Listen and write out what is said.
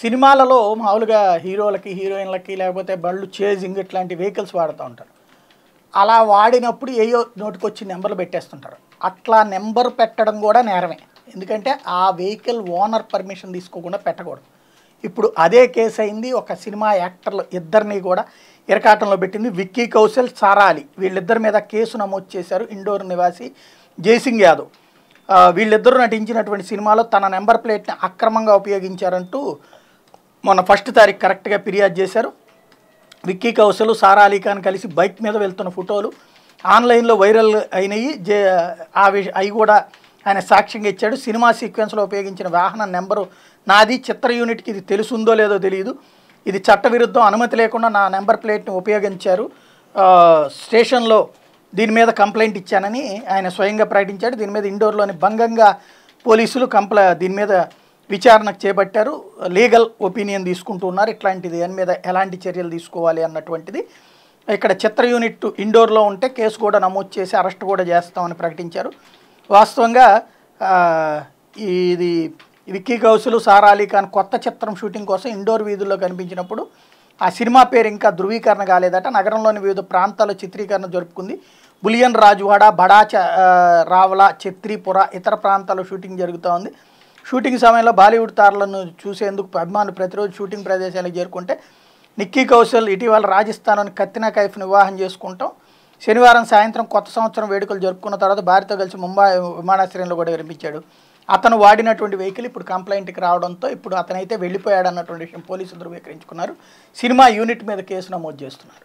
సినిమాలలో మామూలుగా హీరోలకి హీరోయిన్లకి లేకపోతే బళ్ళు చేజింగ్ ఇట్లాంటి వెహికల్స్ వాడుతూ ఉంటారు అలా వాడినప్పుడు ఏయో నోటికి వచ్చి నెంబర్లు పెట్టేస్తుంటారు అట్లా నెంబర్ పెట్టడం కూడా నేరమే ఎందుకంటే ఆ వెహికల్ ఓనర్ పర్మిషన్ తీసుకోకుండా పెట్టకూడదు ఇప్పుడు అదే కేసు అయింది ఒక సినిమా యాక్టర్లు ఇద్దరిని కూడా ఇరకాటంలో పెట్టింది విక్కీ కౌశల్ సారాలి వీళ్ళిద్దరి మీద కేసు నమోదు చేశారు ఇండోర్ నివాసి జయసింగ్ యాదవ్ వీళ్ళిద్దరూ నటించినటువంటి సినిమాలో తన నెంబర్ ప్లేట్ని అక్రమంగా ఉపయోగించారంటూ మొన్న ఫస్ట్ తారీఖు కరెక్ట్గా ఫిర్యాదు చేశారు విక్కీ కౌశల్ సారా అలీఖాన్ కలిసి బైక్ మీద వెళ్తున్న ఫోటోలు ఆన్లైన్లో వైరల్ అయినవి జే ఆ విష అవి కూడా ఆయన సాక్ష్యంగా ఇచ్చాడు సినిమా సీక్వెన్స్లో ఉపయోగించిన వాహన నెంబరు నాది చిత్ర యూనిట్కి ఇది తెలుసుందో లేదో తెలియదు ఇది చట్టవిరుద్ధం అనుమతి లేకుండా నా నెంబర్ ప్లేట్ని ఉపయోగించారు స్టేషన్లో దీని మీద కంప్లైంట్ ఇచ్చానని ఆయన స్వయంగా ప్రకటించాడు దీని మీద ఇండోర్లోని భంగంగా పోలీసులు కంప్లై దీని మీద విచారణకు చేపట్టారు లీగల్ ఒపీనియన్ తీసుకుంటున్నారు ఇట్లాంటిది దాని మీద ఎలాంటి చర్యలు తీసుకోవాలి అన్నటువంటిది ఇక్కడ చిత్ర యూనిట్ ఇండోర్లో ఉంటే కేసు కూడా నమోదు చేసి అరెస్ట్ కూడా చేస్తామని ప్రకటించారు వాస్తవంగా ఇది విక్కీ గౌసులు సారాలి ఖాన్ కొత్త చిత్రం షూటింగ్ కోసం ఇండోర్ వీధుల్లో కనిపించినప్పుడు ఆ సినిమా పేరు ఇంకా ధృవీకరణ కాలేదట నగరంలోని వివిధ ప్రాంతాల్లో చిత్రీకరణ జరుపుకుంది బులియన్ రాజువాడ బడా రావల ఛత్రిపుర ఇతర ప్రాంతాల్లో షూటింగ్ జరుగుతూ ఉంది షూటింగ్ సమయంలో బాలీవుడ్ తారలను చూసేందుకు అభిమానులు ప్రతిరోజు షూటింగ్ ప్రదేశాలకు చేరుకుంటే నిక్కీ కౌశల్ ఇటీవల రాజస్థాన్లోని కత్తినా కైఫ్ని వివాహం చేసుకుంటాం శనివారం సాయంత్రం కొత్త సంవత్సరం వేడుకలు జరుపుకున్న తర్వాత భార్యతో కలిసి ముంబై విమానాశ్రయంలో కూడా వినిపించాడు అతను వాడినటువంటి వెహికల్ ఇప్పుడు కంప్లైంట్కి రావడంతో ఇప్పుడు అతనైతే వెళ్ళిపోయాడు అన్నటువంటి విషయం పోలీసులు ధృవీకరించుకున్నారు సినిమా యూనిట్ మీద కేసు నమోదు చేస్తున్నారు